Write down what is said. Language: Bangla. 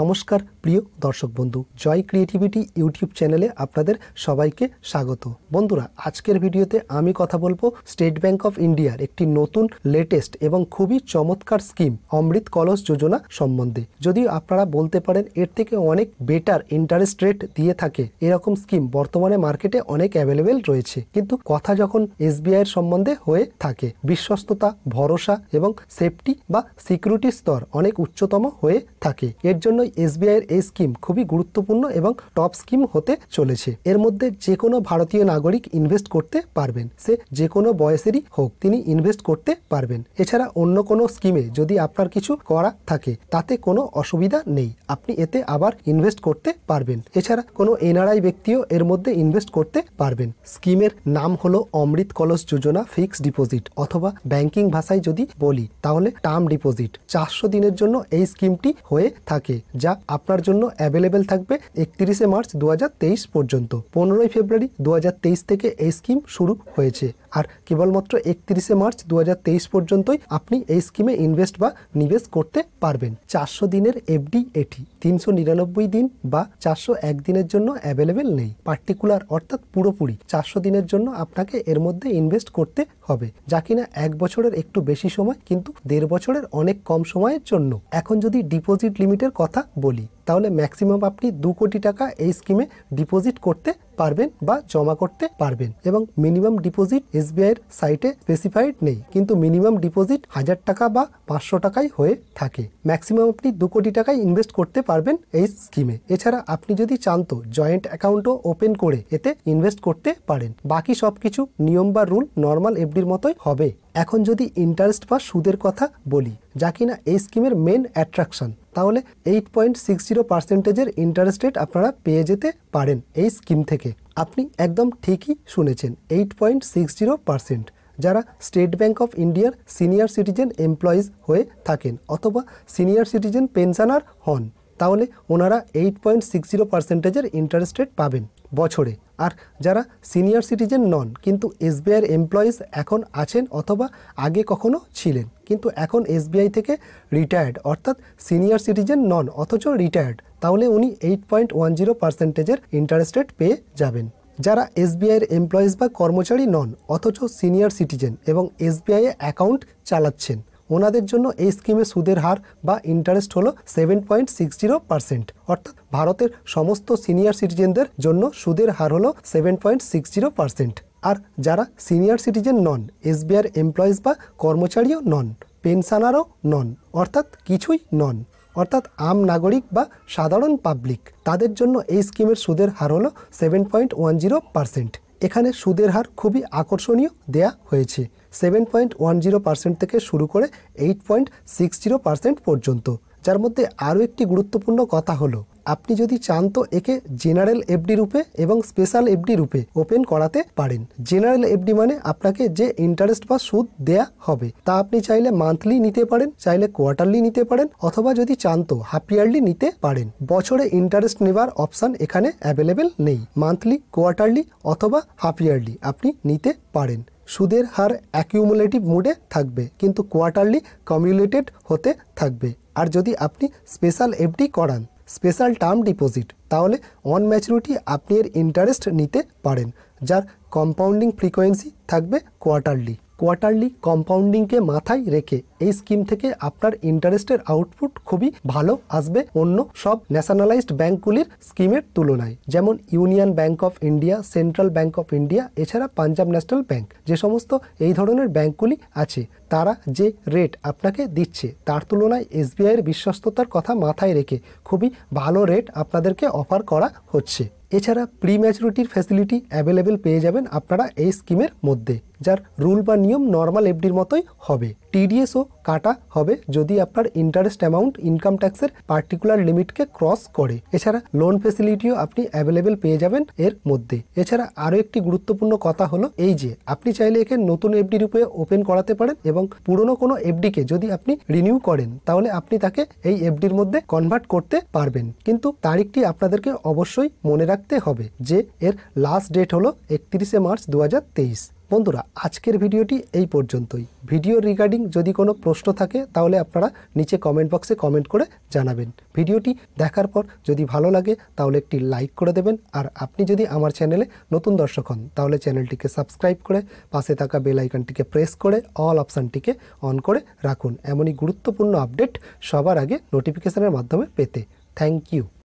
নমস্কার প্রিয় দর্শক বন্ধু জয় ক্রিয়েটিভিটি ইউটিউব চ্যানেলে আপনাদের সবাইকে স্বাগত বন্ধুরা আজকের ভিডিওতে আমি কথা বলবো স্টেট ব্যাংক অফ ইন্ডিয়ার একটি নতুন লেটেস্ট এবং খুবই চমৎকার স্কিম অমৃত কলস যোজনা সম্বন্ধে যদিও আপনারা বলতে পারেন এর থেকে অনেক বেটার ইন্টারেস্ট রেট দিয়ে থাকে এরকম স্কিম বর্তমানে মার্কেটে অনেক অ্যাভেলেবেল রয়েছে কিন্তু কথা যখন এস এর সম্বন্ধে হয়ে থাকে বিশ্বস্ততা ভরসা এবং সেফটি বা সিকিউরিটি স্তর অনেক উচ্চতম হয়ে থাকে এর জন্য এসবিআই এর এই স্কিম খুবই গুরুত্বপূর্ণ এবং টপ স্কিম হতে চলেছে এর মধ্যে যে কোনো ভারতীয় নাগরিক ইনভেস্ট করতে পারবেন সে যে কোনো বয়সেরই হোক তিনি ইনভেস্ট করতে পারবেন এছাড়া অন্য কোনো স্কিমে যদি আপনার কিছু করা থাকে তাতে কোনো অসুবিধা নেই আপনি এতে আবার ইনভেস্ট করতে পারবেন এছাড়া কোনো এনআরআই ব্যক্তিও এর মধ্যে ইনভেস্ট করতে পারবেন স্কিমের নাম হলো অমৃত কলস যোজনা ফিক্সড ডিপোজিট অথবা ব্যাংকিং ভাষায় যদি বলি তাহলে টার্ম ডিপোজিট চারশো দিনের জন্য এই স্কিমটি হয়ে থাকে যা আপনার জন্য অ্যাভেলেবেল থাকবে একত্রিশে মার্চ দু পর্যন্ত পনেরোই ফেব্রুয়ারি দু থেকে এই স্কিম শুরু হয়েছে আর কেবলমাত্র একত্রিশে মার্চ দু পর্যন্তই আপনি এই স্কিমে ইনভেস্ট বা নিবেশ করতে পারবেন চারশো দিনের এফডি এটি তিনশো নিরানব্বই দিন বা চারশো এক দিনের জন্য অ্যাভেলেবেল নেই পার্টিকুলার অর্থাৎ পুরোপুরি চারশো দিনের জন্য আপনাকে এর মধ্যে ইনভেস্ট করতে হবে যা কিনা এক বছরের একটু বেশি সময় কিন্তু দেড় বছরের অনেক কম সময়ের জন্য এখন যদি ডিপোজিট লিমিটের কথা বলি তাহলে ম্যাক্সিমাম আপনি দু কোটি টাকা এই স্কিমে ডিপোজিট করতে পারবেন বা জমা করতে পারবেন এবং মিনিমাম ডিপোজিট এসবিআইয়ের সাইটে স্পেসিফাইড নেই কিন্তু মিনিমাম ডিপোজিট হাজার টাকা বা পাঁচশো টাকাই হয়ে থাকে ম্যাক্সিমাম আপনি দু কোটি টাকায় ইনভেস্ট করতে পারবেন এই স্কিমে এছাড়া আপনি যদি চান তো জয়েন্ট অ্যাকাউন্টও ওপেন করে এতে ইনভেস্ট করতে পারেন বাকি সব কিছু নিয়ম বা রুল নর্মাল এফডির মতোই হবে এখন যদি ইন্টারেস্ট বা সুদের কথা বলি যা কিনা এই স্কিমের মেন অ্যাট্রাকশন তাহলে এইট পয়েন্ট সিক্স জিরো পার্সেন্টেজের ইন্টারেস্ট রেট আপনারা পেয়ে যেতে পারেন এই স্কিম থেকে আপনি একদম ঠিকই শুনেছেন eight point six zero percent যারা স্টেট ব্যাংক অফ ইন্ডিয়ার সিনিয়র সিটিজেন এমপ্লয়িজ হয়ে থাকেন অথবা সিনিয়র সিটিজেন পেনশনার হন তাহলে ওনারা এইট পয়েন্ট সিক্স জিরো পার্সেন্টেজের ইন্টারেস্ট রেট পাবেন বছরে আর যারা সিনিয়র সিটিজেন নন কিন্তু এসবিআইয়ের এমপ্লয়িজ এখন আছেন অথবা আগে কখনো ছিলেন কিন্তু এখন এসবিআই থেকে রিটায়ার্ড অর্থাৎ সিনিয়র সিটিজেন নন অথচ রিটায়ার্ড তাহলে উনি এইট পয়েন্ট ওয়ান জিরো পার্সেন্টেজের ইন্টারেস্ট রেট পেয়ে যাবেন যারা এসবিআইয়ের এমপ্লয়িজ বা কর্মচারী নন অথচ সিনিয়র সিটিজেন এবং এসবিআইয়ে অ্যাকাউন্ট চালাচ্ছেন ওনাদের জন্য এই স্কিমে সুদের হার বা ইন্টারেস্ট হলো seven point six zero percent অর্থাৎ ভারতের সমস্ত সিনিয়র সিটিজেনদের জন্য সুদের হার হলো seven point six zero percent আর যারা senior citizen non SBI employees বা কর্মচারীও নন পেনশনারও নন অর্থাৎ কিছুই নন অর্থাৎ আম নাগরিক বা সাধারণ পাবলিক তাদের জন্য এই স্কিমের সুদের হার হলো seven point one zero percent এখানে সুদের হার খুবই আকর্ষণীয় দেয়া হয়েছে seven point one zero percent থেকে শুরু করে eight point six zero percent পর্যন্ত যার মধ্যে আরও একটি গুরুত্বপূর্ণ কথা হলো আপনি যদি চান তো একে জেনারেল এফডি রূপে এবং স্পেশাল এফডি রূপে ওপেন করাতে পারেন জেনারেল এফডি মানে আপনাকে যে ইন্টারেস্ট বা সুদ দেয়া হবে তা আপনি চাইলে মান্থলি নিতে পারেন চাইলে কোয়ার্টারলি নিতে পারেন অথবা যদি চান তো হাফ ইয়ারলি নিতে পারেন বছরে ইন্টারেস্ট নেবার অপশান এখানে অ্যাভেলেবেল নেই মান্থলি কোয়ার্টারলি অথবা হাফ ইয়ারলি আপনি নিতে পারেন সুদের হার অ্যাকিউমুলেটিভ মোডে থাকবে কিন্তু কোয়ার্টারলি কমিউলেটেড হতে থাকবে আর যদি আপনি স্পেশাল এফডি করান স্পেশাল টার্ম ডিপোজিট তাহলে অন ম্যাচুরিটি আপনি এর ইন্টারেস্ট নিতে পারেন যার কম্পাউন্ডিং ফ্রিকোয়েন্সি থাকবে কোয়ার্টারলি কোয়ার্টারলি কম্পাউন্ডিংকে মাথায় রেখে এই স্কিম থেকে আপনার ইন্টারেস্টের আউটপুট খুবই ভালো আসবে অন্য সব ন্যাশনালাইজড ব্যাঙ্কগুলির স্কিমের তুলনায় যেমন Union Bank of India Central Bank of India এছাড়া পাঞ্জাব ন্যাশনাল ব্যাঙ্ক যে সমস্ত এই ধরনের ব্যাঙ্কগুলি আছে তারা যে রেট আপনাকে দিচ্ছে তার তুলনায় এসবিআইয়ের বিশ্বস্ততার কথা মাথায় রেখে খুবই ভালো রেট আপনাদেরকে অফার করা হচ্ছে এছাড়া প্রি ম্যাচুরিটির ফ্যাসিলিটি অ্যাভেলেবেল পেয়ে যাবেন আপনারা এই স্কিমের মধ্যে যার রুল বা নিয়ম নর্মাল এফডির মতোই হবে টিডিএসও কাটা হবে যদি আপনার ইন্টারেস্ট অ্যামাউন্ট ইনকাম ট্যাক্সের পার্টিকুলার লিমিটকে ক্রস করে এছাড়া লোন ফেসিলিটিও আপনি অ্যাভেলেবেল পেয়ে যাবেন এর মধ্যে এছাড়া আরও একটি গুরুত্বপূর্ণ কথা হলো এই যে আপনি চাইলে একে নতুন এফডি রূপে ওপেন করাতে পারেন এবং পুরনো কোনো এফডিকে যদি আপনি রিনিউ করেন তাহলে আপনি তাকে এই এফডির মধ্যে কনভার্ট করতে পারবেন কিন্তু তারিখটি আপনাদেরকে অবশ্যই মনে রাখতে হবে যে এর লাস্ট ডেট হলো একত্রিশে মার্চ দু বন্ধুরা আজকের ভিডিওটি এই পর্যন্তই ভিডিও রিগার্ডিং যদি কোনো প্রশ্ন থাকে তাহলে আপনারা নিচে কমেন্ট বক্সে কমেন্ট করে জানাবেন ভিডিওটি দেখার পর যদি ভালো লাগে তাহলে একটি লাইক করে দেবেন আর আপনি যদি আমার চ্যানেলে নতুন দর্শক হন তাহলে চ্যানেলটিকে সাবস্ক্রাইব করে পাশে থাকা বেল আইকনটিকে প্রেস করে অল অপশানটিকে অন করে রাখুন এমনই গুরুত্বপূর্ণ আপডেট সবার আগে নোটিফিকেশানের মাধ্যমে পেতে থ্যাংক ইউ